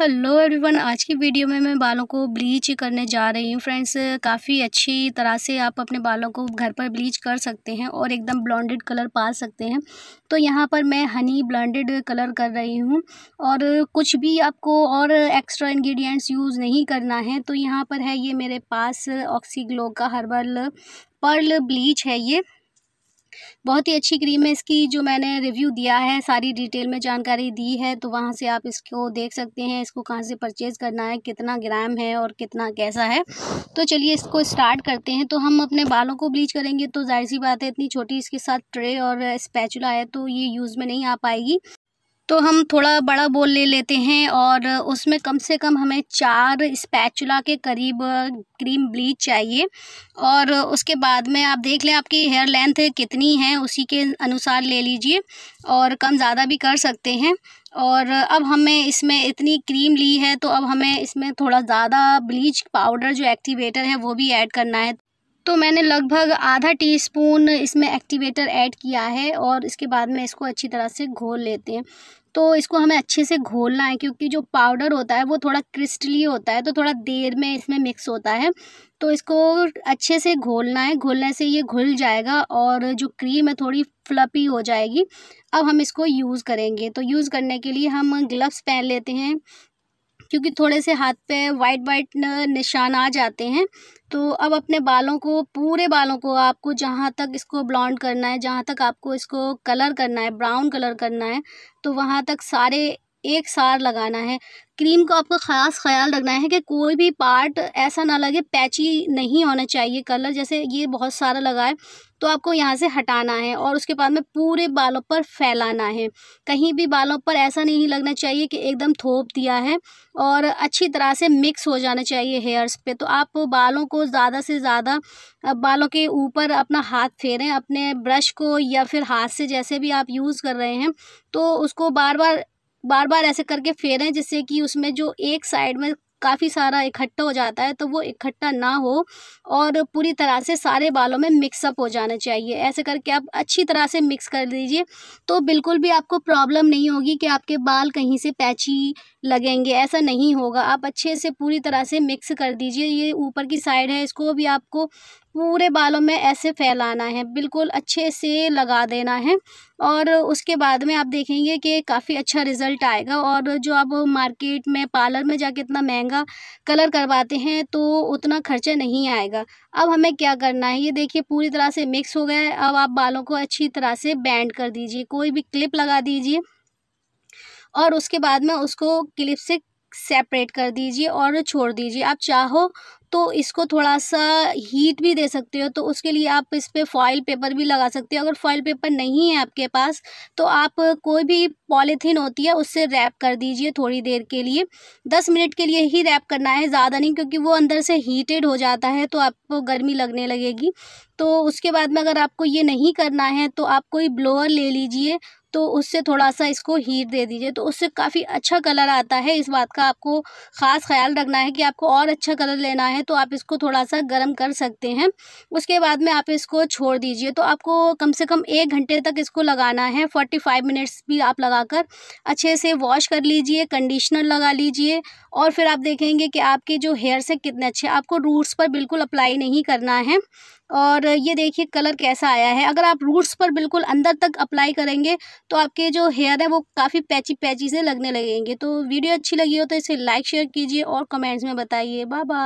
hello everyone आज की video में मैं बालों को ब्लीच करने जा रही हूँ फ्रेंड्स काफ़ी अच्छी तरह से आप अपने बालों को घर पर ब्लीच कर सकते हैं और एकदम ब्लॉन्डेड कलर पा सकते हैं तो यहाँ पर मैं हनी ब्लॉन्डेड कलर कर रही हूँ और कुछ भी आपको और एक्स्ट्रा इंग्रेडिएंट्स यूज़ नहीं करना है तो यहाँ पर है ये मेरे पास ऑक्सीग्लो का हर्बल पर्ल ब्लीच है ये बहुत ही अच्छी क्रीम है इसकी जो मैंने रिव्यू दिया है सारी डिटेल में जानकारी दी है तो वहाँ से आप इसको देख सकते हैं इसको कहाँ से परचेज़ करना है कितना ग्राम है और कितना कैसा है तो चलिए इसको स्टार्ट करते हैं तो हम अपने बालों को ब्लीच करेंगे तो जाहिर सी बात है इतनी छोटी इसके साथ ट्रे और स्पैचुला है तो ये यूज़ में नहीं आ पाएगी तो हम थोड़ा बड़ा बोल ले लेते हैं और उसमें कम से कम हमें चार स्पैचुला के करीब क्रीम ब्लीच चाहिए और उसके बाद में आप देख लें आपकी हेयर लेंथ कितनी है उसी के अनुसार ले लीजिए और कम ज़्यादा भी कर सकते हैं और अब हमें इसमें इतनी क्रीम ली है तो अब हमें इसमें थोड़ा ज़्यादा ब्लीच पाउडर जो एक्टिवेटर है वो भी ऐड करना है तो मैंने लगभग आधा टीस्पून इसमें एक्टिवेटर ऐड किया है और इसके बाद में इसको अच्छी तरह से घोल लेते हैं तो इसको हमें अच्छे से घोलना है क्योंकि जो पाउडर होता है वो थोड़ा क्रिस्टली होता है तो थोड़ा देर में इसमें मिक्स होता है तो इसको अच्छे से घोलना है घोलने से ये घुल जाएगा और जो क्रीम है थोड़ी फ्लपी हो जाएगी अब हम इसको यूज़ करेंगे तो यूज़ करने के लिए हम ग्लव्स पहन लेते हैं क्योंकि थोड़े से हाथ पे वाइट वाइट निशान आ जाते हैं तो अब अपने बालों को पूरे बालों को आपको जहाँ तक इसको ब्लॉन्ड करना है जहाँ तक आपको इसको कलर करना है ब्राउन कलर करना है तो वहाँ तक सारे एक सार लगाना है क्रीम को आपका ख़ास ख्याल रखना है कि कोई भी पार्ट ऐसा ना लगे पैची नहीं होना चाहिए कलर जैसे ये बहुत सारा लगा है तो आपको यहाँ से हटाना है और उसके बाद में पूरे बालों पर फैलाना है कहीं भी बालों पर ऐसा नहीं लगना चाहिए कि एकदम थोप दिया है और अच्छी तरह से मिक्स हो जाना चाहिए हेयर्स पे तो आप बालों को ज़्यादा से ज़्यादा बालों के ऊपर अपना हाथ फेरें अपने ब्रश को या फिर हाथ से जैसे भी आप यूज़ कर रहे हैं तो उसको बार बार बार बार ऐसे करके फेरें जिससे कि उसमें जो एक साइड में काफ़ी सारा इकट्ठा हो जाता है तो वो इकट्ठा ना हो और पूरी तरह से सारे बालों में मिक्सअप हो जाना चाहिए ऐसे करके आप अच्छी तरह से मिक्स कर दीजिए तो बिल्कुल भी आपको प्रॉब्लम नहीं होगी कि आपके बाल कहीं से पैची लगेंगे ऐसा नहीं होगा आप अच्छे से पूरी तरह से मिक्स कर दीजिए ये ऊपर की साइड है इसको भी आपको पूरे बालों में ऐसे फैलाना है बिल्कुल अच्छे से लगा देना है और उसके बाद में आप देखेंगे कि काफ़ी अच्छा रिज़ल्ट आएगा और जो आप मार्केट में पार्लर में जाके इतना महंगा कलर करवाते हैं तो उतना खर्चा नहीं आएगा अब हमें क्या करना है ये देखिए पूरी तरह से मिक्स हो गया है अब आप बालों को अच्छी तरह से बैंड कर दीजिए कोई भी क्लिप लगा दीजिए और उसके बाद में उसको क्लिप से सेपरेट कर दीजिए और छोड़ दीजिए आप चाहो तो इसको थोड़ा सा हीट भी दे सकते हो तो उसके लिए आप इस पर पे फॉइल पेपर भी लगा सकते हो अगर फॉइल पेपर नहीं है आपके पास तो आप कोई भी पॉलीथीन होती है उससे रैप कर दीजिए थोड़ी देर के लिए दस मिनट के लिए ही रैप करना है ज़्यादा नहीं क्योंकि वो अंदर से हीटेड हो जाता है तो आपको गर्मी लगने लगेगी तो उसके बाद में अगर आपको ये नहीं करना है तो आप कोई ब्लोअर ले लीजिए तो उससे थोड़ा सा इसको हीट दे दीजिए तो उससे काफ़ी अच्छा कलर आता है इस बात का आपको ख़ास ख्याल रखना है कि आपको और अच्छा कलर लेना है तो आप इसको थोड़ा सा गर्म कर सकते हैं उसके बाद में आप इसको छोड़ दीजिए तो आपको कम से कम एक घंटे तक इसको लगाना है फोर्टी फाइव मिनट्स भी आप लगाकर अच्छे से वॉश कर लीजिए कंडीशनर लगा लीजिए और फिर आप देखेंगे कि आपके जो हेयर्स हैं कितने अच्छे आपको रूट्स पर बिल्कुल अप्लाई नहीं करना है और ये देखिए कलर कैसा आया है अगर आप रूट्स पर बिल्कुल अंदर तक अप्लाई करेंगे तो आपके जो हेयर है वो काफ़ी पैची पैची से लगने लगेंगे तो वीडियो अच्छी लगी हो तो इसे लाइक शेयर कीजिए और कमेंट्स में बताइए बाय बाय